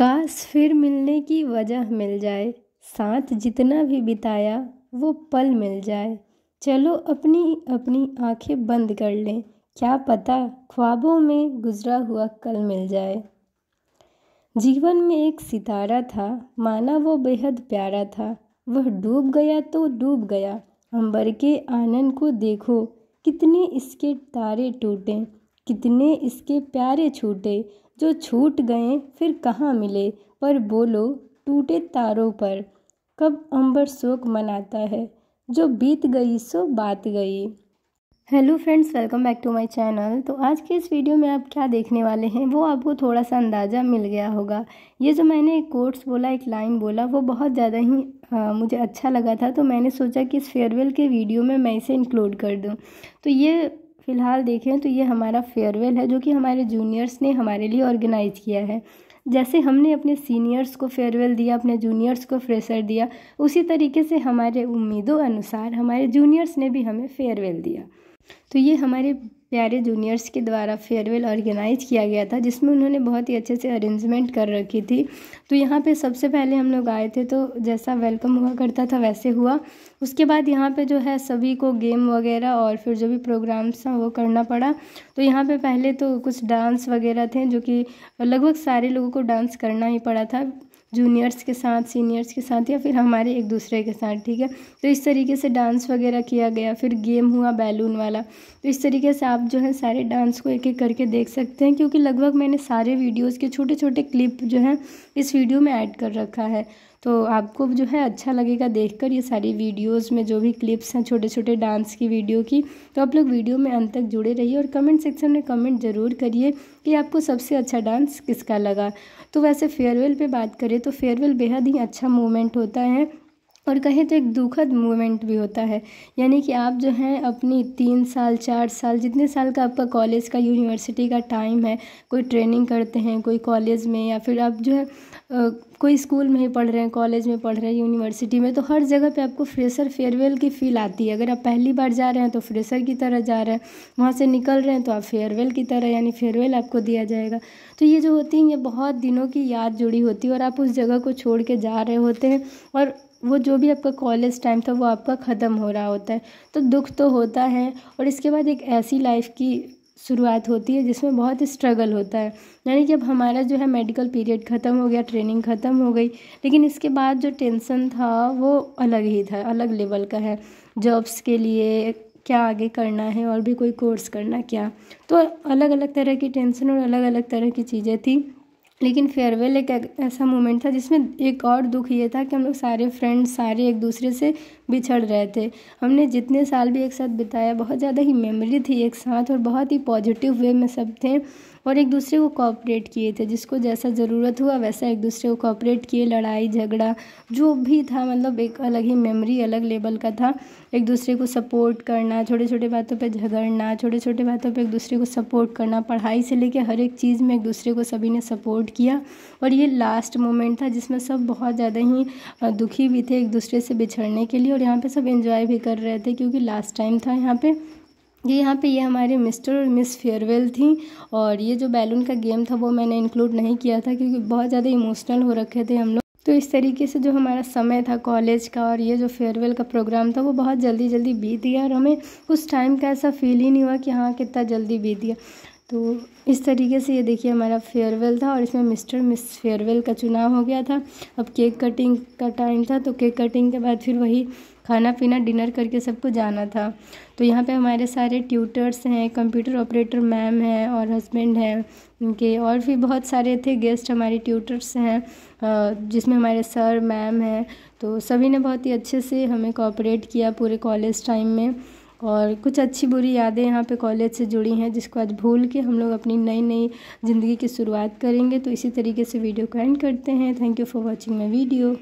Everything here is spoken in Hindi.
काश फिर मिलने की वजह मिल जाए साथ जितना भी बिताया वो पल मिल जाए चलो अपनी अपनी आंखें बंद कर लें क्या पता ख्वाबों में गुजरा हुआ कल मिल जाए जीवन में एक सितारा था माना वो बेहद प्यारा था वह डूब गया तो डूब गया अंबर के आनंद को देखो कितने इसके तारे टूटे कितने इसके प्यारे छूटे जो छूट गए फिर कहाँ मिले पर बोलो टूटे तारों पर कब अंबर शोक मनाता है जो बीत गई सो बात गई hello friends welcome back to my channel तो आज के इस वीडियो में आप क्या देखने वाले हैं वो आपको थोड़ा सा अंदाज़ा मिल गया होगा ये जो मैंने एक कोर्ट्स बोला एक लाइन बोला वो बहुत ज़्यादा ही आ, मुझे अच्छा लगा था तो मैंने सोचा कि इस फेयरवेल के वीडियो में मैं इसे इंक्लूड कर दूँ तो ये फ़िलहाल देखें तो ये हमारा फेयरवेल है जो कि हमारे जूनियर्स ने हमारे लिए ऑर्गेनाइज़ किया है जैसे हमने अपने सीनियर्स को फेयरवेल दिया अपने जूनियर्स को फ्रेशर दिया उसी तरीके से हमारे उम्मीदों अनुसार हमारे जूनियर्स ने भी हमें फेयरवेल दिया तो ये हमारे प्यारे जूनियर्स के द्वारा फेयरवेल ऑर्गेनाइज किया गया था जिसमें उन्होंने बहुत ही अच्छे से अरेंजमेंट कर रखी थी तो यहाँ पे सबसे पहले हम लोग आए थे तो जैसा वेलकम हुआ करता था वैसे हुआ उसके बाद यहाँ पे जो है सभी को गेम वगैरह और फिर जो भी प्रोग्राम्स था वो करना पड़ा तो यहाँ पर पहले तो कुछ डांस वगैरह थे जो कि लगभग सारे लोगों को डांस करना ही पड़ा था जूनियर्स के साथ सीनियर्स के साथ या फिर हमारे एक दूसरे के साथ ठीक है तो इस तरीके से डांस वगैरह किया गया फिर गेम हुआ बैलून वाला तो इस तरीके से आप जो है सारे डांस को एक एक करके देख सकते हैं क्योंकि लगभग मैंने सारे वीडियोज़ के छोटे छोटे क्लिप जो है इस वीडियो में ऐड कर रखा है तो आपको जो है अच्छा लगेगा देखकर ये सारी वीडियोस में जो भी क्लिप्स हैं छोटे छोटे डांस की वीडियो की तो आप लोग वीडियो में अंत तक जुड़े रहिए और कमेंट सेक्शन में कमेंट ज़रूर करिए कि आपको सबसे अच्छा डांस किसका लगा तो वैसे फेयरवेल पे बात करें तो फेयरवेल बेहद ही अच्छा मूवमेंट होता है और कहें तो एक दुखद मोमेंट भी होता है यानी कि आप जो हैं अपनी तीन साल चार साल जितने साल का आपका कॉलेज का यूनिवर्सिटी का टाइम है कोई ट्रेनिंग करते हैं कोई कॉलेज में या फिर आप जो है कोई स्कूल में ही पढ़ रहे हैं कॉलेज में पढ़ रहे हैं यूनिवर्सिटी में तो हर जगह पे आपको फ्रेशर फेयरवेल की फ़ील आती है अगर आप पहली बार जा रहे हैं तो फ्रेशर की तरह जा रहे हैं वहाँ से निकल रहे हैं तो आप फेयरवेल की तरह यानी फेयरवेल आपको दिया जाएगा तो ये जो होती हैं ये बहुत दिनों की याद जुड़ी होती है और आप उस जगह को छोड़ के जा रहे होते हैं और वो जो भी आपका कॉलेज टाइम था वो आपका ख़त्म हो रहा होता है तो दुख तो होता है और इसके बाद एक ऐसी लाइफ की शुरुआत होती है जिसमें बहुत स्ट्रगल होता है यानी कि अब हमारा जो है मेडिकल पीरियड ख़त्म हो गया ट्रेनिंग ख़त्म हो गई लेकिन इसके बाद जो टेंशन था वो अलग ही था अलग लेवल का है जॉब्स के लिए क्या आगे करना है और भी कोई कोर्स करना क्या तो अलग अलग तरह की टेंशन और अलग अलग तरह की चीज़ें थी लेकिन फेयरवेल एक ऐसा मोमेंट था जिसमें एक और दुख ये था कि हम लोग सारे फ्रेंड्स सारे एक दूसरे से बिछड़ रहे थे हमने जितने साल भी एक साथ बिताया बहुत ज़्यादा ही मेमोरी थी एक साथ और बहुत ही पॉजिटिव वे में सब थे और एक दूसरे को कॉपरेट किए थे जिसको जैसा ज़रूरत हुआ वैसा एक दूसरे को कॉपरेट किए लड़ाई झगड़ा जो भी था मतलब एक अलग ही मेमोरी अलग लेवल का था एक दूसरे को सपोर्ट करना छोटे छोटे बातों पे झगड़ना छोटे छोटे बातों पे एक दूसरे को सपोर्ट करना पढ़ाई से लेकर हर एक चीज़ में एक दूसरे को सभी ने सपोर्ट किया और ये लास्ट मोमेंट था जिसमें सब बहुत ज़्यादा ही दुखी भी थे एक दूसरे से बिछड़ने के लिए और और यहाँ पे सब इन्जॉय भी कर रहे थे क्योंकि लास्ट टाइम था यहाँ पे ये यहाँ पे ये हमारे मिस्टर और मिस फेयरवेल थी और ये जो बैलून का गेम था वो मैंने इंक्लूड नहीं किया था क्योंकि बहुत ज़्यादा इमोशनल हो रखे थे हम लोग तो इस तरीके से जो हमारा समय था कॉलेज का और ये जो फेयरवेल का प्रोग्राम था वो बहुत जल्दी जल्दी बीत गया और हमें उस टाइम का ऐसा फील ही नहीं हुआ कि हाँ कितना जल्दी बीत गया तो इस तरीके से ये देखिए हमारा फेयरवेल था और इसमें मिस्टर मिस फेयरवेल का चुनाव हो गया था अब केक कटिंग का टाइम था तो केक कटिंग के बाद फिर वही खाना पीना डिनर करके सबको जाना था तो यहाँ पे हमारे सारे ट्यूटर्स हैं कंप्यूटर ऑपरेटर मैम हैं और हस्बैंड हैं उनके और भी बहुत सारे थे गेस्ट हमारे ट्यूटर्स हैं जिसमें हमारे सर मैम हैं तो सभी ने बहुत ही अच्छे से हमें कॉपरेट किया पूरे कॉलेज टाइम में और कुछ अच्छी बुरी यादें यहाँ पे कॉलेज से जुड़ी हैं जिसको आज भूल के हम लोग अपनी नई नई ज़िंदगी की शुरुआत करेंगे तो इसी तरीके से वीडियो को एंड करते हैं thank you for watching my video